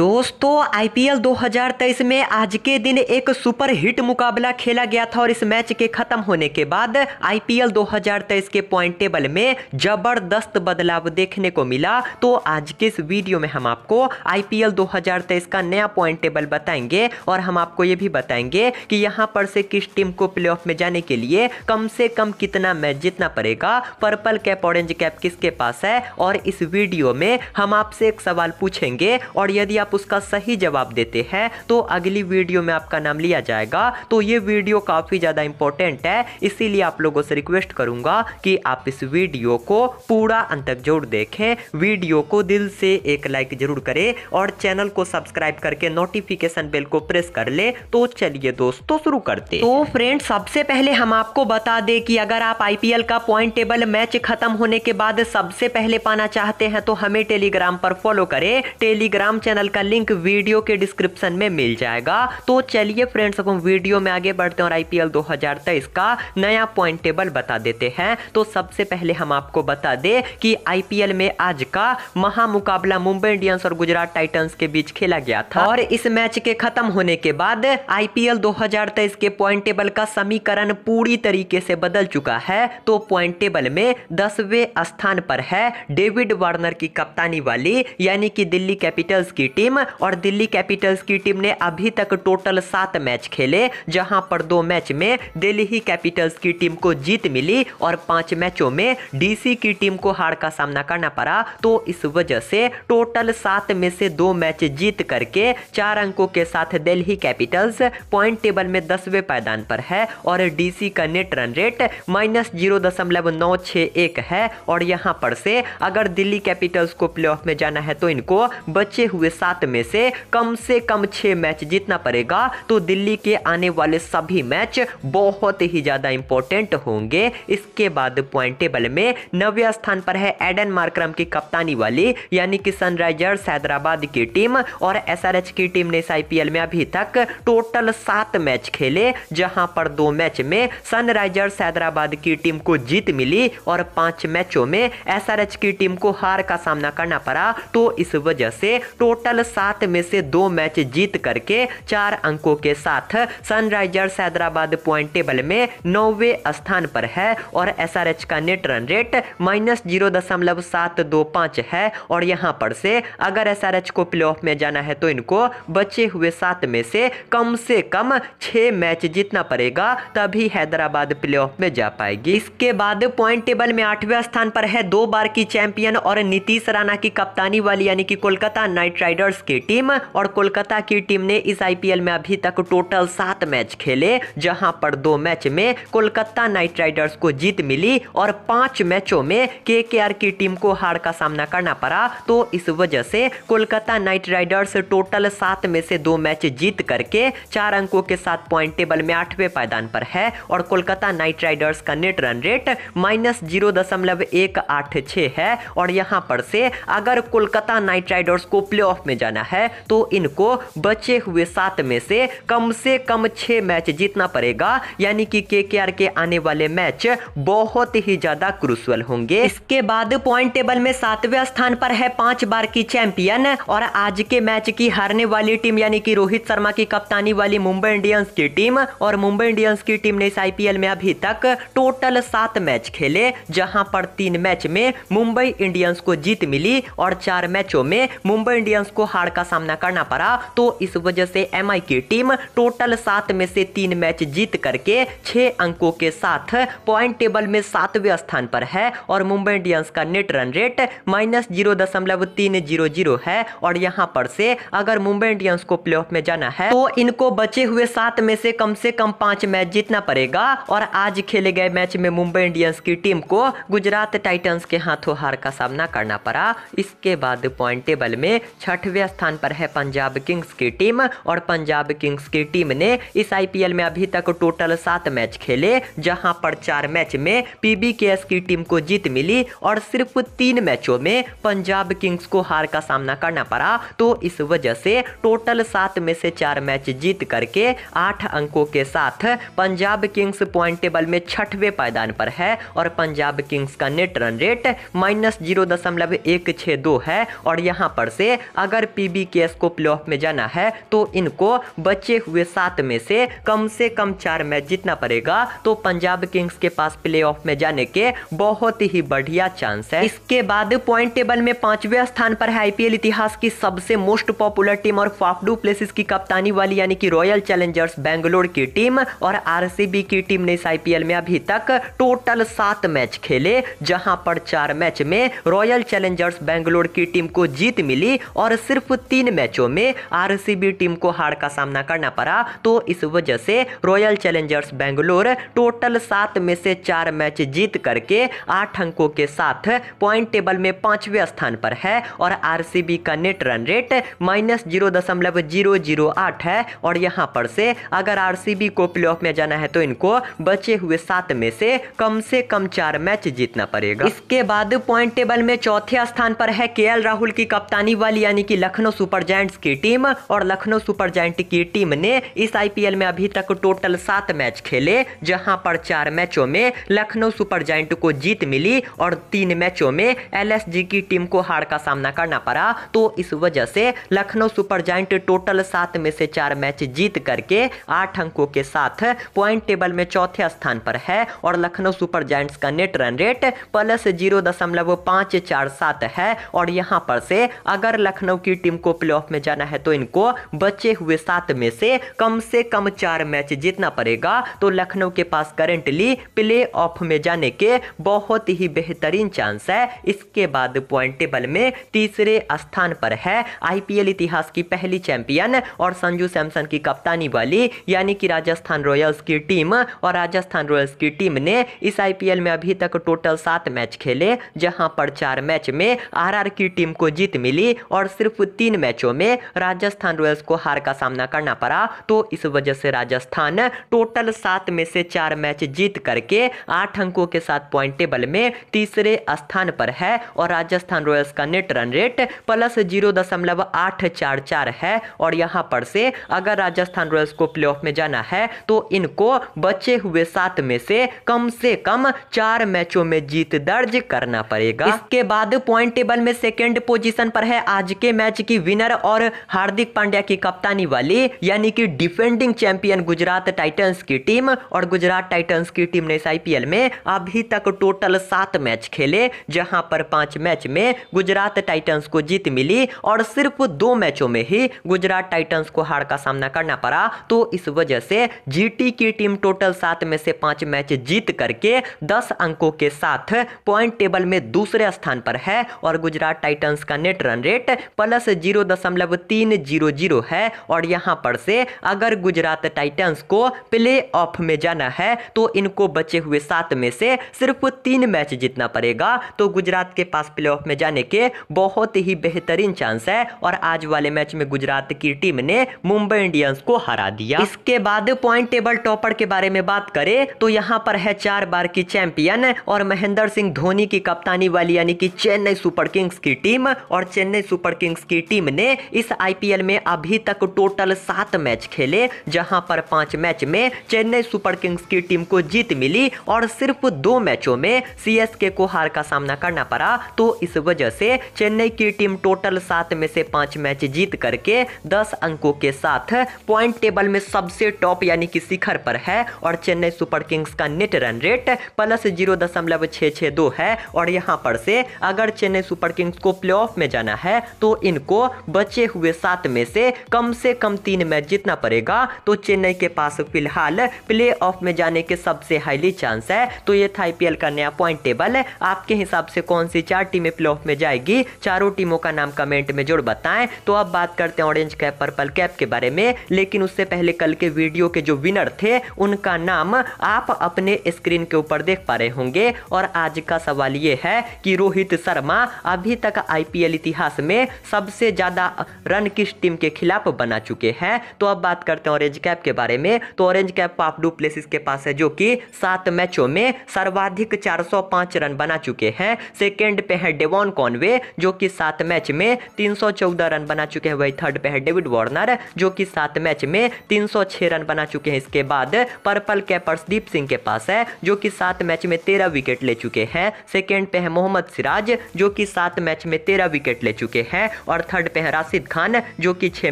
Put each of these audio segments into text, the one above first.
दोस्तों आईपीएल 2023 में आज के दिन एक सुपर हिट मुकाबला खेला गया था और इस मैच के खत्म होने के बाद आईपीएल 2023 के पॉइंट टेबल में जबरदस्त बदलाव देखने को मिला तो आज के इस वीडियो में हम आपको आईपीएल 2023 का नया पॉइंट टेबल बताएंगे और हम आपको ये भी बताएंगे कि यहाँ पर से किस टीम को प्ले में जाने के लिए कम से कम कितना मैच जीतना पड़ेगा पर्पल कैप ऑरेंज कैप किसके पास है और इस वीडियो में हम आपसे एक सवाल पूछेंगे और यदि आप आप उसका सही जवाब देते हैं तो अगली वीडियो में आपका नाम लिया जाएगा तो ये वीडियो काफ़ी ज़्यादा इंपॉर्टेंट है इसीलिए आप लोगों से रिक्वेस्ट करूंगा कि आप इस वीडियो को पूरा अंत तक जरूर देखें वीडियो को दिल से एक लाइक जरूर करें और चैनल को सब्सक्राइब करके नोटिफिकेशन बेल को प्रेस कर ले तो चलिए दोस्तों शुरू करते तो फ्रेंड सबसे पहले हम आपको बता दें कि अगर आप आईपीएल का पॉइंट टेबल मैच खत्म होने के बाद सबसे पहले पाना चाहते हैं तो हमें टेलीग्राम पर फॉलो करें टेलीग्राम चैनल का लिंक वीडियो के डिस्क्रिप्शन में मिल जाएगा तो चलिए फ्रेंड्स अब हम वीडियो में आगे बढ़ते हैं और आईपीएल 2023 का नया पॉइंट टेबल बता देते हैं तो सबसे पहले हम आपको बता दें कि आईपीएल में आज का महामुकाबला मुंबई इंडियंस और गुजरात टाइटंस के बीच खेला गया था और इस मैच के खत्म होने के बाद आईपीएल दो के पॉइंट टेबल का समीकरण पूरी तरीके से बदल चुका है तो पॉइंट टेबल में दसवें स्थान पर है डेविड वार्नर की कप्तानी वाली यानी कि दिल्ली कैपिटल्स की टीम टीम और दिल्ली कैपिटल्स की टीम ने अभी तक टोटल सात मैच खेले जहां पर दो मैच में दिल्ली कैपिटल्स की टीम को जीत मिली और पांच मैचों में डीसी की टीम को हार का सामना करना पड़ा तो इस वजह से टोटल सात में से दो मैच जीत करके चार अंकों के साथ दिल्ली कैपिटल्स पॉइंट टेबल में दसवें पायदान पर है और डीसी का net run rate minus zero दशमलव नौ छ एक है और यहां पर से अगर दिल्ली कैपिटल्स को प्लेऑफ में जाना है तो इनको बचे हुए सात सात में से कम से कम छः मैच जीतना पड़ेगा तो दिल्ली के आने वाले सभी मैच बहुत ही ज़्यादा इंपॉर्टेंट होंगे इसके बाद पॉइंट टेबल में नवे स्थान पर है एडन मार्क्रम की कप्तानी वाली यानी कि सनराइजर्स हैदराबाद की टीम और एस की टीम ने इस आईपीएल में अभी तक टोटल सात मैच खेले जहां पर दो मैच में सनराइजर्स हैदराबाद की टीम को जीत मिली और पांच मैचों में एसआरएच की टीम को हार का सामना करना पड़ा तो इस वजह से टोटल सात में से दो मैच जीत करके चार अंकों के साथ सनराइजर्स हैदराबाद पॉइंट टेबल में नौवे स्थान पर है और एसआरएच का net run rate minus zero दशमलव सात दो पांच है और यहां पर से अगर एस को प्ले में जाना है तो इनको बचे हुए सात में से कम से कम छह मैच जीतना पड़ेगा तभी हैदराबाद प्ले में जा पाएगी इसके बाद पॉइंट टेबल में आठवें स्थान पर है दो बार की चैंपियन और नीतीश राणा की कप्तानी वाली यानी कि कोलकाता नाइट राइडर्स रॉयल्स की टीम और कोलकाता की टीम ने इस आईपीएल में अभी तक टोटल सात मैच खेले जहां पर दो मैच में कोलकाता नाइट राइडर्स को जीत मिली और पांच मैचों में के की टीम को हार का सामना करना पड़ा तो इस वजह से कोलकाता नाइट राइडर्स टोटल सात में से दो मैच जीत करके चार अंकों के साथ पॉइंट टेबल में आठवें पायदान पर है और कोलकाता नाइट राइडर्स का net run rate minus zero दशमलव एक आठ छ है और यहाँ पर से अगर कोलकाता नाइट राइडर्स को प्ले में जाना है तो इनको बचे हुए सात में से कम से कम छह मैच जीतना पड़ेगा यानी कि के के आने वाले मैच बहुत ही ज्यादा क्रूसुअल होंगे इसके बाद पॉइंट टेबल में सातवें स्थान पर है पांच बार की चैंपियन और आज के मैच की हारने वाली टीम यानी कि रोहित शर्मा की कप्तानी वाली मुंबई इंडियंस की टीम और मुंबई इंडियंस की टीम ने इस आईपीएल में अभी तक टोटल सात मैच खेले जहां पर तीन मैच में मुंबई इंडियंस को जीत मिली और चार मैचों में मुंबई इंडियंस को हार का सामना करना पड़ा तो इस वजह से एम की टीम टोटल सात में से तीन मैच जीत करके छह अंकों के साथ पॉइंट टेबल में सातवें स्थान पर है और मुंबई इंडियंस का net run rate minus zero दशमलव तीन जीरो जीरो है और यहाँ पर से अगर मुंबई इंडियंस को प्ले में जाना है तो इनको बचे हुए सात में से कम से कम पांच मैच जीतना पड़ेगा और आज खेले गए मैच में मुंबई इंडियंस की टीम को गुजरात टाइटन्स के हाथों हार का सामना करना पड़ा इसके बाद पॉइंट टेबल में छठवे दूसरे स्थान पर है पंजाब किंग्स की टीम और पंजाब किंग्स की टीम ने इस आईपीएल में अभी तक टोटल सात मैच खेले जहां पर चार मैच में पीबीकेएस की टीम को जीत मिली और सिर्फ तीन मैचों में पंजाब किंग्स को हार का सामना करना पड़ा तो इस वजह से टोटल सात में से चार मैच जीत करके आठ अंकों के साथ पंजाब किंग्स पॉइंट टेबल में छठवे पायदान पर है और पंजाब किंग्स का net run rate minus zero दशमलव एक छः दो है और यहां पर से अगर अगर पीबी केस को प्लेऑफ में जाना है तो इनको बचे हुए सात में से कम से कम चार मैच जीतना पड़ेगा तो पंजाब किंग्स के पास प्लेऑफ में जाने के बहुत ही बढ़िया चांस है इसके बाद पॉइंट टेबल में पांचवे स्थान पर है आईपीएल इतिहास की सबसे मोस्ट पॉपुलर टीम और फाफडू प्लेसिस की कप्तानी वाली यानी कि रॉयल चैलेंजर्स बेंगलोर की टीम और आरसीबी की टीम ने इस आईपीएल में अभी तक टोटल सात मैच खेले जहां पर चार मैच में रॉयल चैलेंजर्स बेंगलोर की टीम को जीत मिली और सिर्फ तीन मैचों में आरसीबी टीम को हार का सामना करना पड़ा तो इस वजह से रॉयल चैलेंजर्स बेंगलोर टोटल सात में से चार मैच जीत करके आठ अंकों के साथ पॉइंट टेबल में पांचवें स्थान पर है और आर का net run rate minus zero दशमलव जीरो जीरो आठ है और यहाँ पर से अगर आरसीबी को प्ले में जाना है तो इनको बचे हुए सात में से कम से कम चार मैच जीतना पड़ेगा इसके बाद पॉइंट टेबल में चौथे स्थान पर है के राहुल की कप्तानी वाली यानी कि लखनऊ सुपर जैंट्स की टीम और लखनऊ सुपर जैंट की टीम ने इस आईपीएल में अभी तक टोटल सात मैच खेले जहां पर चार मैचों में लखनऊ सुपर जैंट को जीत मिली और तीन मैचों में एलएसजी की टीम को हार का सामना करना पड़ा तो इस वजह से लखनऊ सुपर जैंट टोटल सात में से चार मैच जीत करके आठ अंकों के साथ पॉइंट टेबल में चौथे स्थान पर है और लखनऊ सुपर जैंट्स का net run rate plus zero दशमलव पाँच चार सात है और यहाँ पर से अगर लखनऊ की की टीम को प्लेऑफ में जाना है तो इनको बचे हुए सात में से कम से कम चार मैच जीतना पड़ेगा तो लखनऊ के पास करेंटली प्ले ऑफ में जाने के बहुत ही बेहतरीन चांस है इसके बाद पॉइंट टेबल में तीसरे स्थान पर है आईपीएल इतिहास की पहली चैंपियन और संजू सैमसन की कप्तानी वाली यानी कि राजस्थान रॉयल्स की टीम और राजस्थान रॉयल्स की टीम ने इस आईपीएल में अभी तक टोटल सात मैच खेले जहां पर चार मैच में आरआर की टीम को जीत मिली और सिर्फ तीन मैचों में राजस्थान रॉयल्स को हार का सामना करना पड़ा तो इस वजह से राजस्थान टोटल सात में से चार मैच जीत करके आठ अंकों के साथ पॉइंट टेबल में तीसरे स्थान पर है और राजस्थान रॉयल्स का net run rate plus zero दशमलव आठ चार चार है और यहां पर से अगर राजस्थान रॉयल्स को प्ले में जाना है तो इनको बचे हुए सात में से कम से कम चार मैचों में जीत दर्ज करना पड़ेगा इसके बाद पॉइंट टेबल में सेकेंड पोजिशन पर है आज के मैच मैच की विनर और हार्दिक पांड्या की कप्तानी वाली यानी कि डिफेंडिंग चैंपियन गुजरात टाइटंस की टीम और गुजरात टाइटंस की टीम ने इस आईपीएल में अभी तक टोटल सात मैच खेले जहां पर पांच मैच में गुजरात टाइटंस को जीत मिली और सिर्फ दो मैचों में ही गुजरात टाइटंस को हार का सामना करना पड़ा तो इस वजह से जीटी की टीम टोटल सात में से पांच मैच जीत करके दस अंकों के साथ पॉइंट टेबल में दूसरे स्थान पर है और गुजरात टाइटंस का net run rate plus plus zero दशमलव तीन जीरो जीरो है और यहाँ पर से अगर गुजरात टाइटंस को प्ले ऑफ में जाना है तो इनको बचे हुए सात में से सिर्फ तीन मैच जीतना पड़ेगा तो गुजरात के पास प्ले में जाने के बहुत ही बेहतरीन चांस है और आज वाले मैच में गुजरात की टीम ने मुंबई इंडियंस को हरा दिया इसके बाद पॉइंट टेबल टॉपर के बारे में बात करें तो यहाँ पर है चार बार की चैंपियन और महेंद्र सिंह धोनी की कप्तानी वाली यानी कि चेन्नई सुपर किंग्स की टीम और चेन्नई सुपर किंग्स की टीम ने इस आईपीएल में अभी तक टोटल सात मैच खेले जहां पर पांच मैच में चेन्नई सुपर किंग्स की टीम को जीत मिली और सिर्फ दो मैचों में सीएसके को हार का सामना करना पड़ा तो इस वजह से चेन्नई की टीम टोटल सात में से पांच मैच जीत करके दस अंकों के साथ पॉइंट टेबल में सबसे टॉप यानी कि शिखर पर है और चेन्नई सुपर किंग्स का net run rate plus zero दशमलव छ छः दो है और यहां पर से अगर चेन्नई सुपर किंग्स को प्ले में जाना है तो इन को बचे हुए सात में से कम से कम तीन मैच जीतना पड़ेगा तो चेन्नई के पास फिलहाल प्ले ऑफ में जाने के सबसे हाईली चांस है तो ये था आईपीएल का नया पॉइंट टेबल आपके हिसाब से कौन सी चार टीमें प्ले ऑफ में जाएगी चारों टीमों का नाम कमेंट में जोड़ बताएं तो अब बात करते हैं ऑरेंज कैप पर्पल कैप के बारे में लेकिन उससे पहले कल के वीडियो के जो विनर थे उनका नाम आप अपने स्क्रीन के ऊपर देख पा रहे होंगे और आज का सवाल ये है कि रोहित शर्मा अभी तक आईपीएल इतिहास में सब सबसे ज़्यादा रन किस टीम के खिलाफ बना चुके हैं तो अब बात करते हैं ऑरेंज कैप के बारे में तो orange cap Faf du Plessis के पास है जो कि सात मैचों में सर्वाधिक 405 रन बना चुके हैं सेकेंड पे है डेवॉन कॉनवे जो कि सात मैच में 314 रन बना चुके हैं वही थर्ड पे है डेविड वार्नर जो कि सात मैच में छह रन बना चुके हैं इसके बाद पर्पल कैप हर्षदीप सिंह के पास है जो कि सात मैच में तेरह विकेट ले चुके हैं सेकेंड पे है मोहम्मद सिराज जो कि सात मैच में तेरह विकेट ले चुके हैं और थर्ड पे है राशिद खान जो कि छह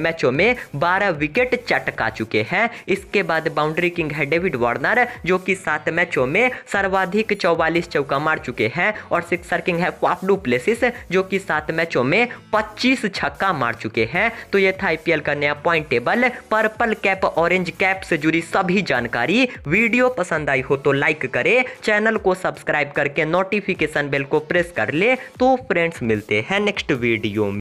मैचों में बारह विकेट चटका चुके हैं इसके बाद बाउंड्री किंग है डेविड वार्नर जो कि सात मैचों में सर्वाधिक चौवालीस चौका मार चुके हैं और सिक्सर किंग है क्वाफडू प्लेसिस जो कि सात मैचों में पच्चीस छक्का मार चुके हैं तो ये था आईपीएल का नया point table purple cap orange cap से जुड़ी सभी जानकारी वीडियो पसंद आई हो तो लाइक करे चैनल को सब्सक्राइब करके नोटिफिकेशन बेल को प्रेस कर ले तो फ्रेंड्स मिलते हैं नेक्स्ट वीडियो में